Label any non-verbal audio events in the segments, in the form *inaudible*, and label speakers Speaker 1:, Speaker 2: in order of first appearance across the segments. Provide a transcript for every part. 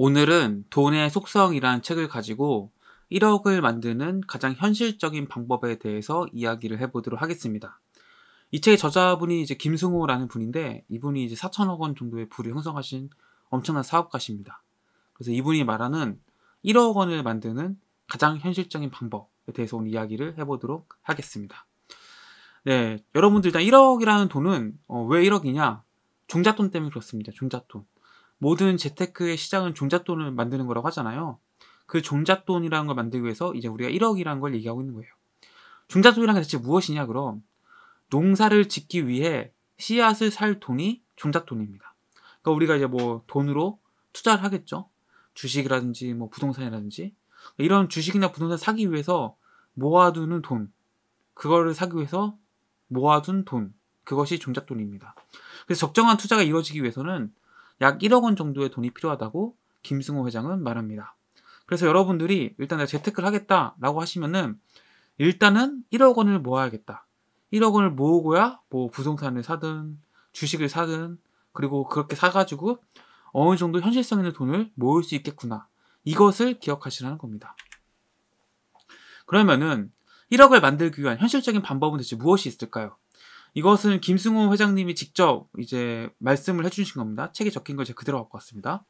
Speaker 1: 오늘은 돈의 속성이란 책을 가지고 1억을 만드는 가장 현실적인 방법에 대해서 이야기를 해보도록 하겠습니다. 이 책의 저자분이 이제 김승호라는 분인데 이분이 이제 4천억 원 정도의 부를 형성하신 엄청난 사업가십니다. 그래서 이분이 말하는 1억 원을 만드는 가장 현실적인 방법에 대해서 오늘 이야기를 해보도록 하겠습니다. 네, 여러분들 일단 1억이라는 돈은 어, 왜 1억이냐? 종잣돈 때문에 그렇습니다. 종잣돈. 모든 재테크의 시작은 종잣돈을 만드는 거라고 하잖아요. 그 종잣돈이라는 걸 만들기 위해서 이제 우리가 1억이라는 걸 얘기하고 있는 거예요. 종잣돈이란 게 대체 무엇이냐 그럼 농사를 짓기 위해 씨앗을 살 돈이 종잣돈입니다. 그러니까 우리가 이제 뭐 돈으로 투자를 하겠죠. 주식이라든지 뭐 부동산이라든지 이런 주식이나 부동산 사기 위해서 모아두는 돈 그거를 사기 위해서 모아둔 돈 그것이 종잣돈입니다. 그래서 적정한 투자가 이루어지기 위해서는 약 1억 원 정도의 돈이 필요하다고 김승호 회장은 말합니다. 그래서 여러분들이 일단 내가 재테크를 하겠다라고 하시면은 일단은 1억 원을 모아야겠다. 1억 원을 모으고야 뭐 부동산을 사든 주식을 사든 그리고 그렇게 사가지고 어느 정도 현실성 있는 돈을 모을 수 있겠구나. 이것을 기억하시라는 겁니다. 그러면은 1억을 만들기 위한 현실적인 방법은 대체 무엇이 있을까요? 이것은 김승우 회장님이 직접 이제 말씀을 해주신 겁니다. 책에 적힌 걸 제가 그대로 갖고 왔습니다.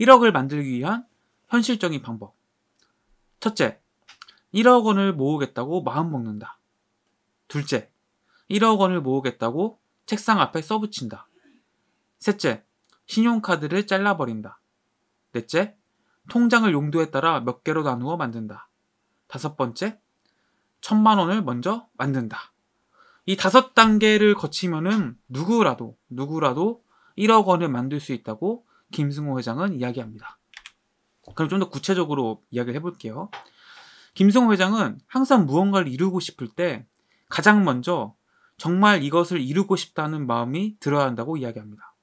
Speaker 1: 1억을 만들기 위한 현실적인 방법. 첫째, 1억 원을 모으겠다고 마음 먹는다. 둘째, 1억 원을 모으겠다고 책상 앞에 써붙인다. 셋째, 신용카드를 잘라버린다. 넷째, 통장을 용도에 따라 몇 개로 나누어 만든다. 다섯 번째, 천만 원을 먼저 만든다. 이 다섯 단계를 거치면은 누구라도 누구라도 1억 원을 만들 수 있다고 김승호 회장은 이야기합니다. 그럼 좀 더 구체적으로 이야기를 해볼게요. 김승호 회장은 항상 무언가를 이루고 싶을 때 가장 먼저 정말 이것을 이루고 싶다는 마음이 들어야 한다고 이야기합니다.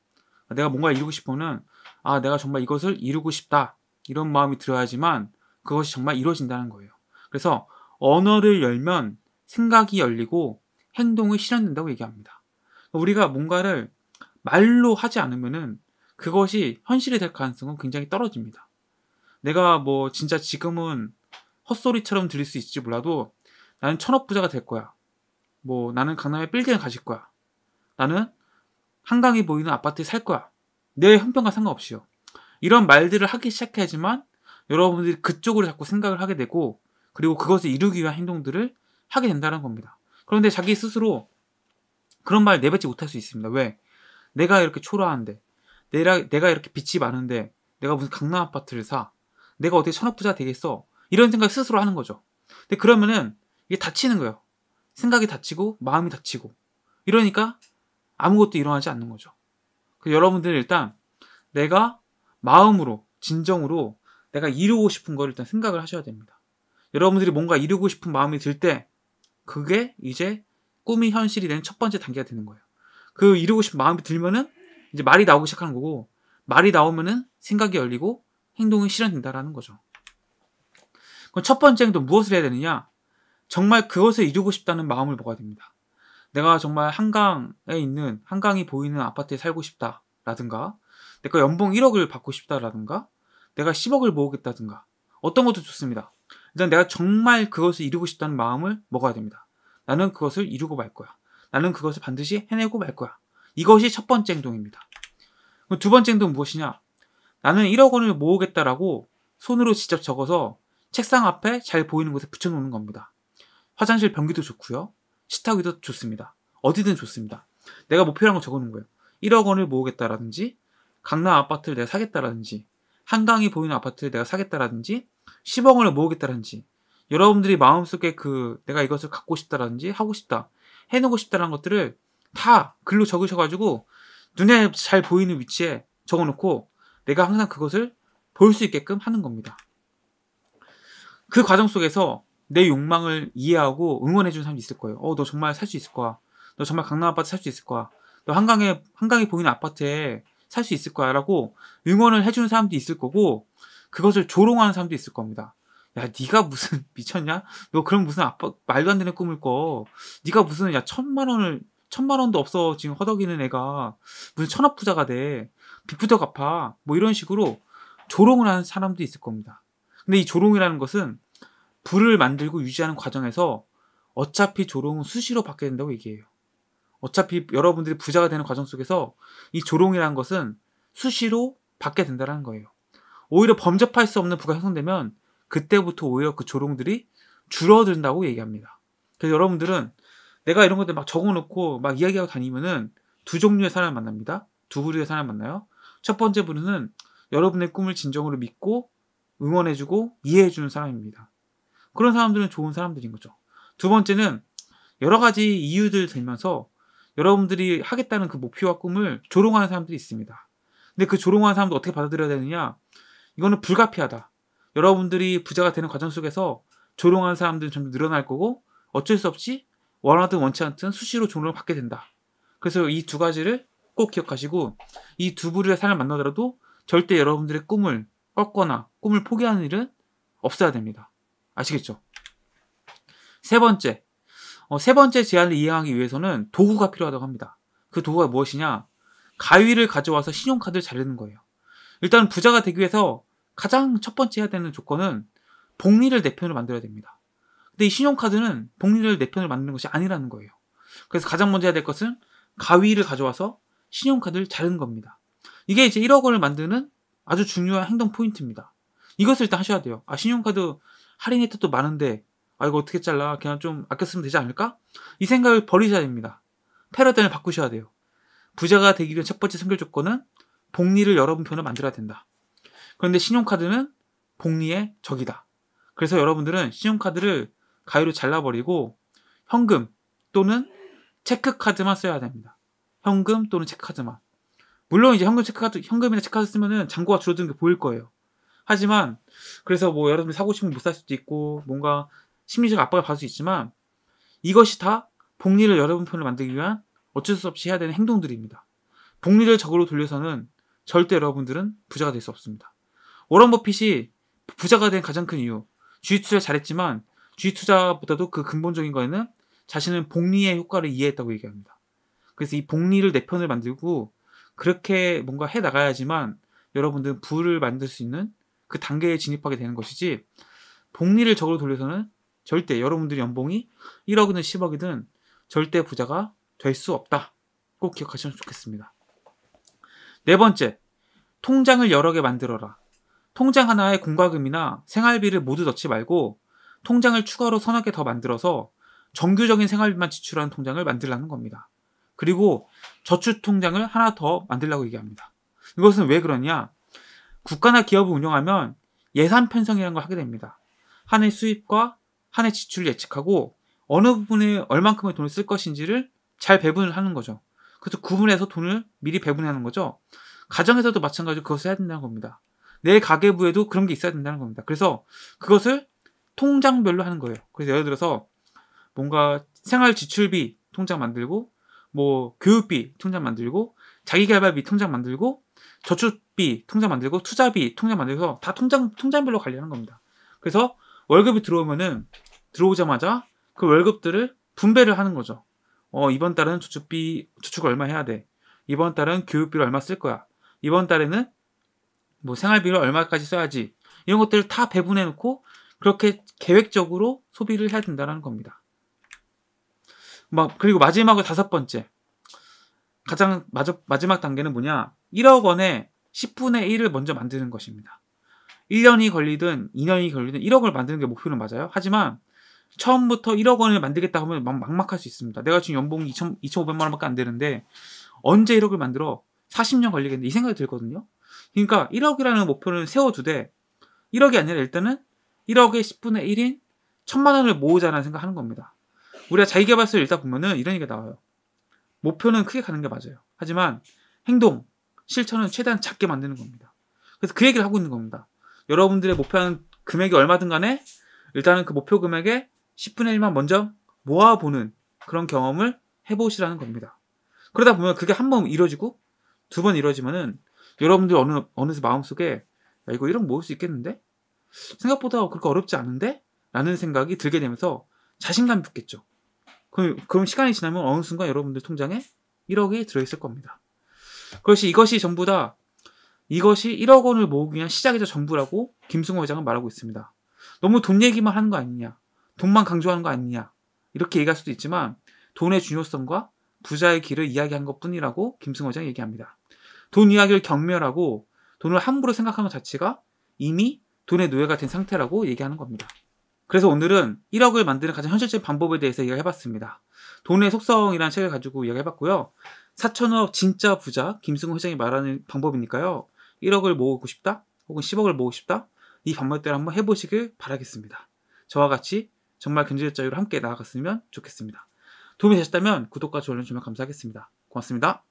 Speaker 1: 내가 뭔가 이루고 싶으면 아 내가 정말 이것을 이루고 싶다 이런 마음이 들어야지만 그것이 정말 이루어진다는 거예요. 그래서 언어를 열면 생각이 열리고 행동을 실현된다고 얘기합니다. 우리가 뭔가를 말로 하지 않으면은 그것이 현실이 될 가능성은 굉장히 떨어집니다. 내가 뭐 진짜 지금은 헛소리처럼 들릴 수 있을지 몰라도 나는 천억 부자가 될 거야. 뭐 나는 강남에 빌딩을 가실 거야. 나는 한강이 보이는 아파트에 살 거야. 내 형편과 상관없이요. 이런 말들을 하기 시작해야지만 여러분들이 그쪽으로 자꾸 생각을 하게 되고 그리고 그것을 이루기 위한 행동들을 하게 된다는 겁니다. 그런데 자기 스스로 그런 말 내뱉지 못할 수 있습니다. 왜? 내가 이렇게 초라한데, 내가, 내가 이렇게 빛이 많은데, 내가 무슨 강남 아파트를 사? 내가 어떻게 천억부자 되겠어? 이런 생각 을 스스로 하는 거죠. 근데 그러면은 이게 다치는 거예요. 생각이 다치고, 마음이 다치고. 이러니까 아무것도 일어나지 않는 거죠. 여러분들은 일단 내가 마음으로, 진정으로 내가 이루고 싶은 걸 일단 생각을 하셔야 됩니다. 여러분들이 뭔가 이루고 싶은 마음이 들때 그게 이제 꿈이 현실이 되는 첫 번째 단계가 되는 거예요. 그 이루고 싶은 마음이 들면은 이제 말이 나오기 시작하는 거고 말이 나오면은 생각이 열리고 행동이 실현된다라는 거죠. 그럼 첫 번째 행동 무엇을 해야 되느냐? 정말 그것을 이루고 싶다는 마음을 먹어야 됩니다. 내가 정말 한강에 있는 한강이 보이는 아파트에 살고 싶다라든가 내가 연봉 1억을 받고 싶다라든가 내가 10억을 모으겠다든가 어떤 것도 좋습니다. 일단 내가 정말 그것을 이루고 싶다는 마음을 먹어야 됩니다. 나는 그것을 이루고 말 거야. 나는 그것을 반드시 해내고 말 거야. 이것이 첫 번째 행동입니다. 두 번째 행동은 무엇이냐? 나는 1억 원을 모으겠다라고 손으로 직접 적어서 책상 앞에 잘 보이는 곳에 붙여놓는 겁니다. 화장실 변기도 좋고요. 식탁 위도 좋습니다. 어디든 좋습니다. 내가 목표라는 걸 적어놓은 거예요. 1억 원을 모으겠다라든지 강남 아파트를 내가 사겠다라든지 한강이 보이는 아파트를 내가 사겠다라든지 10억 원을 모으겠다든지 여러분들이 마음속에 그 내가 이것을 갖고 싶다든지 하고 싶다 해놓고 싶다는 것들을 다 글로 적으셔가지고 눈에 잘 보이는 위치에 적어놓고 내가 항상 그것을 볼 수 있게끔 하는 겁니다. 그 과정 속에서 내 욕망을 이해하고 응원해주는 사람이 있을 거예요. 어, 너 정말 살 수 있을 거야. 너 정말 강남 아파트 살 수 있을 거야. 너 한강에, 한강에 보이는 아파트에 살 수 있을 거야. 라고 응원을 해주는 사람도 있을 거고, 그것을 조롱하는 사람도 있을 겁니다. 야, 네가 무슨 *laughs* 미쳤냐? 너 그럼 무슨 아빠 말도 안 되는 꿈을 꿔. 네가 무슨 야 천만 원을 천만 원도 없어 지금 허덕이는 애가 무슨 천억 부자가 돼. 빚부터 갚아. 뭐 이런 식으로 조롱을 하는 사람도 있을 겁니다. 근데 이 조롱이라는 것은 불을 만들고 유지하는 과정에서 어차피 조롱은 수시로 받게 된다고 얘기해요. 어차피 여러분들이 부자가 되는 과정 속에서 이 조롱이라는 것은 수시로 받게 된다는 거예요. 오히려 범접할 수 없는 부가 형성되면 그때부터 오히려 그 조롱들이 줄어든다고 얘기합니다. 그래서 여러분들은 내가 이런 것들 막 적어놓고 막 이야기하고 다니면은 두 종류의 사람을 만납니다. 두 부류의 사람을 만나요. 첫 번째 부류는 여러분의 꿈을 진정으로 믿고 응원해주고 이해해주는 사람입니다. 그런 사람들은 좋은 사람들인 거죠. 두 번째는 여러 가지 이유들 들면서 여러분들이 하겠다는 그 목표와 꿈을 조롱하는 사람들이 있습니다. 근데 그 조롱하는 사람도 어떻게 받아들여야 되느냐? 이거는 불가피하다. 여러분들이 부자가 되는 과정 속에서 조롱하는 사람들이 점점 늘어날 거고 어쩔 수 없이 원하든 원치 않든 수시로 조롱을 받게 된다. 그래서 이 두 가지를 꼭 기억하시고 이 두 부류의 삶을 만나더라도 절대 여러분들의 꿈을 꺾거나 꿈을 포기하는 일은 없어야 됩니다. 아시겠죠? 세 번째, 어, 세 번째 제안을 이행하기 위해서는 도구가 필요하다고 합니다. 그 도구가 무엇이냐? 가위를 가져와서 신용카드를 자르는 거예요. 일단 부자가 되기 위해서 가장 첫 번째 해야 되는 조건은 복리를 내 네 편으로 만들어야 됩니다. 근데 이 신용카드는 복리를 내 네 편으로 만드는 것이 아니라는 거예요. 그래서 가장 먼저 해야 될 것은 가위를 가져와서 신용카드를 자른 겁니다. 이게 이제 1억 원을 만드는 아주 중요한 행동 포인트입니다. 이것을 일단 하셔야 돼요. 아, 신용카드 할인 혜택도 많은데, 아, 이거 어떻게 잘라? 그냥 좀 아껴 쓰면 되지 않을까? 이 생각을 버리셔야 됩니다. 패러다임을 바꾸셔야 돼요. 부자가 되기 위한 첫 번째 선결 조건은 복리를 여러분 편을 만들어야 된다. 그런데 신용카드는 복리의 적이다. 그래서 여러분들은 신용카드를 가위로 잘라버리고 현금 또는 체크카드만 써야 됩니다. 현금 또는 체크카드만. 물론 이제 현금 체크카드, 현금이나 체크카드 쓰면은 잔고가 줄어드는 게 보일 거예요. 하지만 그래서 뭐여러분들 사고 싶으면 못 살 수도 있고 뭔가 심리적 압박을 받을 수 있지만 이것이 다 복리를 여러분 편을 만들기 위한 어쩔 수 없이 해야 되는 행동들입니다. 복리를 적으로 돌려서는 절대 여러분들은 부자가 될 수 없습니다. 워런 버핏이 부자가 된 가장 큰 이유 주식 투자 잘했지만 주식 투자보다도 그 근본적인 거에는 자신은 복리의 효과를 이해했다고 얘기합니다. 그래서 이 복리를 내 편을 만들고 그렇게 뭔가 해 나가야지만 여러분들은 부를 만들 수 있는 그 단계에 진입하게 되는 것이지 복리를 적으로 돌려서는 절대 여러분들의 연봉이 1억이든 10억이든 절대 부자가 될 수 없다. 꼭 기억하시면 좋겠습니다. 네 번째, 통장을 여러 개 만들어라. 통장 하나에 공과금이나 생활비를 모두 넣지 말고 통장을 추가로 선하게 더 만들어서 정규적인 생활비만 지출하는 통장을 만들라는 겁니다. 그리고 저축통장을 하나 더 만들라고 얘기합니다. 이것은 왜 그러냐? 국가나 기업을 운영하면 예산 편성이라는 걸 하게 됩니다. 한 해 수입과 한 해 지출을 예측하고 어느 부분에 얼만큼의 돈을 쓸 것인지를 잘 배분을 하는 거죠. 그래서 구분해서 돈을 미리 배분하는 거죠. 가정에서도 마찬가지로 그것을 해야 된다는 겁니다. 내 가계부에도 그런 게 있어야 된다는 겁니다. 그래서 그것을 통장별로 하는 거예요. 그래서 예를 들어서 뭔가 생활 지출비 통장 만들고 뭐 교육비 통장 만들고 자기개발비 통장 만들고 저축비 통장 만들고 투자비 통장 만들어서 다 통장 통장별로 관리하는 겁니다. 그래서 월급이 들어오면은 들어오자마자 그 월급들을 분배를 하는 거죠. 어 이번 달은 저축비 저축 을 얼마 해야 돼. 이번 달은 교육비로 얼마 쓸 거야. 이번 달에는 뭐 생활비를 얼마까지 써야지 이런 것들을 다 배분해 놓고 그렇게 계획적으로 소비를 해야 된다는 겁니다. 막 그리고 마지막으로 다섯 번째 가장 마지막 단계는 뭐냐 1억 원에 10분의 1을 먼저 만드는 것입니다. 1년이 걸리든 2년이 걸리든 1억을 만드는 게 목표는 맞아요. 하지만 처음부터 1억 원을 만들겠다 하면 막, 막막할 수 있습니다. 내가 지금 연봉이 2,500만 원밖에 안 되는데 언제 1억을 만들어? 40년 걸리겠는데 이 생각이 들거든요. 그러니까 1억이라는 목표는 세워두되 1억이 아니라 일단은 1억의 10분의 1인 천만 원을 모으자라는 생각하는 겁니다. 우리가 자기개발서를 읽다 보면은 이런 얘기가 나와요. 목표는 크게 가는 게 맞아요. 하지만 행동, 실천은 최대한 작게 만드는 겁니다. 그래서 그 얘기를 하고 있는 겁니다. 여러분들의 목표하는 금액이 얼마든 간에 일단은 그 목표 금액의 10분의 1만 먼저 모아보는 그런 경험을 해보시라는 겁니다. 그러다 보면 그게 한 번 이루어지고 두 번 이루어지면은 여러분들 어느, 어느새 마음속에, 야, 이거 1억 모을 수 있겠는데? 생각보다 그렇게 어렵지 않은데? 라는 생각이 들게 되면서 자신감이 붙겠죠. 그럼, 그럼 시간이 지나면 어느 순간 여러분들 통장에 1억이 들어있을 겁니다. 그것이 이것이 전부 다 이것이 1억 원을 모으기 위한 시작이자 전부라고 김승호 회장은 말하고 있습니다. 너무 돈 얘기만 하는 거 아니냐. 돈만 강조하는 거 아니냐. 이렇게 얘기할 수도 있지만 돈의 중요성과 부자의 길을 이야기한 것 뿐이라고 김승호 회장이 얘기합니다. 돈 이야기를 경멸하고 돈을 함부로 생각하는 것 자체가 이미 돈의 노예가 된 상태라고 얘기하는 겁니다. 그래서 오늘은 1억을 만드는 가장 현실적인 방법에 대해서 이야기해 봤습니다. 돈의 속성이라는 책을 가지고 이야기해 봤고요. 4천억 진짜 부자 김승호 회장이 말하는 방법이니까요. 1억을 모으고 싶다? 혹은 10억을 모으고 싶다? 이 방법대로 한번 해보시길 바라겠습니다. 저와 같이 정말 경제적 자유로 함께 나아갔으면 좋겠습니다. 도움이 되셨다면 구독과 좋아요 주면 감사하겠습니다. 고맙습니다.